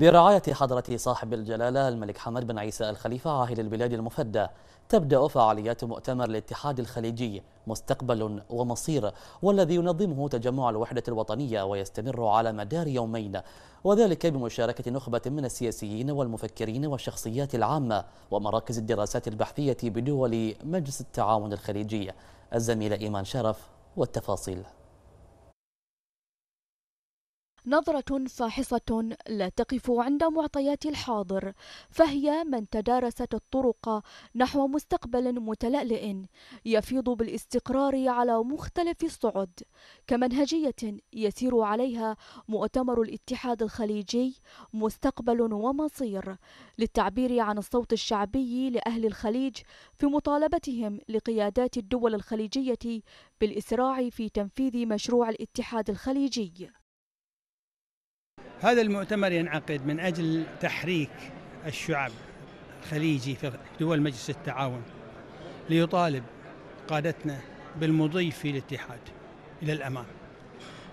برعاية حضرة صاحب الجلالة الملك حمد بن عيسى الخليفة عاهل البلاد المفدى تبدأ فعاليات مؤتمر الاتحاد الخليجي مستقبل ومصير والذي ينظمه تجمع الوحدة الوطنية ويستمر على مدار يومين وذلك بمشاركة نخبة من السياسيين والمفكرين والشخصيات العامة ومراكز الدراسات البحثية بدول مجلس التعاون الخليجي الزميلة إيمان شرف والتفاصيل نظرة فاحصة لا تقف عند معطيات الحاضر فهي من تدارست الطرق نحو مستقبل متلألئ يفيض بالاستقرار على مختلف الصعد كمنهجية يسير عليها مؤتمر الاتحاد الخليجي مستقبل ومصير للتعبير عن الصوت الشعبي لأهل الخليج في مطالبتهم لقيادات الدول الخليجية بالإسراع في تنفيذ مشروع الاتحاد الخليجي هذا المؤتمر ينعقد من أجل تحريك الشعب الخليجي في دول مجلس التعاون ليطالب قادتنا بالمضي في الاتحاد إلى الأمام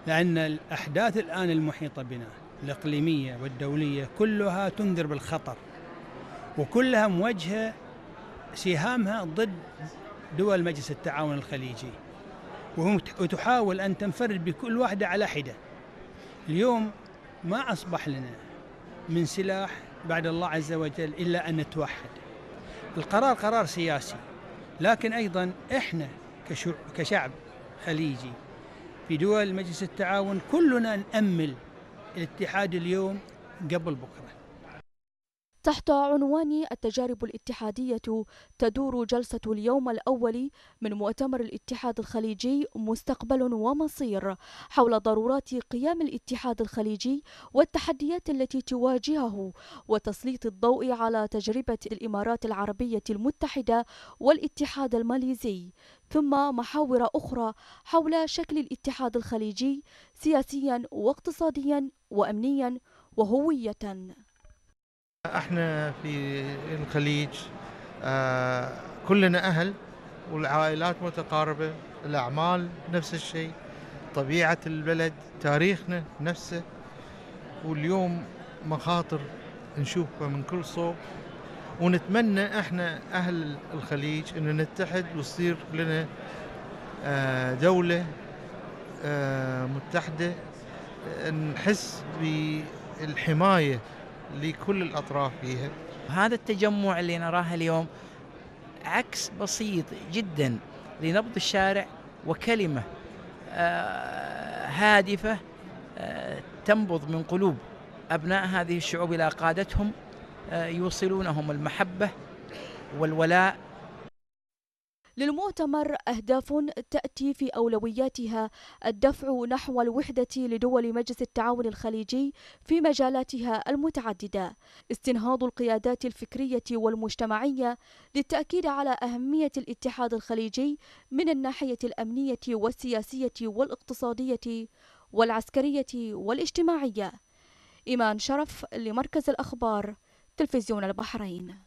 لأن الأحداث الآن المحيطة بنا الإقليمية والدولية كلها تنذر بالخطر وكلها موجهة سهامها ضد دول مجلس التعاون الخليجي وتحاول أن تنفرد بكل واحدة على حدة اليوم ما أصبح لنا من سلاح بعد الله عز وجل إلا أن نتوحد القرار قرار سياسي لكن أيضا إحنا كشعب خليجي في دول مجلس التعاون كلنا نأمل الاتحاد اليوم قبل بكرة تحت عنوان التجارب الاتحادية تدور جلسة اليوم الأول من مؤتمر الاتحاد الخليجي مستقبل ومصير حول ضرورات قيام الاتحاد الخليجي والتحديات التي تواجهه وتسليط الضوء على تجربة الإمارات العربية المتحدة والاتحاد الماليزي ثم محاور أخرى حول شكل الاتحاد الخليجي سياسيا واقتصاديا وأمنيا وهوية احنا في الخليج آه، كلنا اهل والعائلات متقاربه الاعمال نفس الشيء طبيعه البلد تاريخنا نفسه واليوم مخاطر نشوفها من كل صوب ونتمنى احنا اهل الخليج ان نتحد وتصير لنا آه، دولة آه، متحدة نحس بالحماية لكل الأطراف فيها هذا التجمع اللي نراه اليوم عكس بسيط جدا لنبض الشارع وكلمة آه، هادفة آه، تنبض من قلوب أبناء هذه الشعوب إلى قادتهم آه، يوصلونهم المحبة والولاء للمؤتمر أهداف تأتي في أولوياتها الدفع نحو الوحدة لدول مجلس التعاون الخليجي في مجالاتها المتعددة استنهاض القيادات الفكرية والمجتمعية للتأكيد على أهمية الاتحاد الخليجي من الناحية الأمنية والسياسية والاقتصادية والعسكرية والاجتماعية إيمان شرف لمركز الأخبار تلفزيون البحرين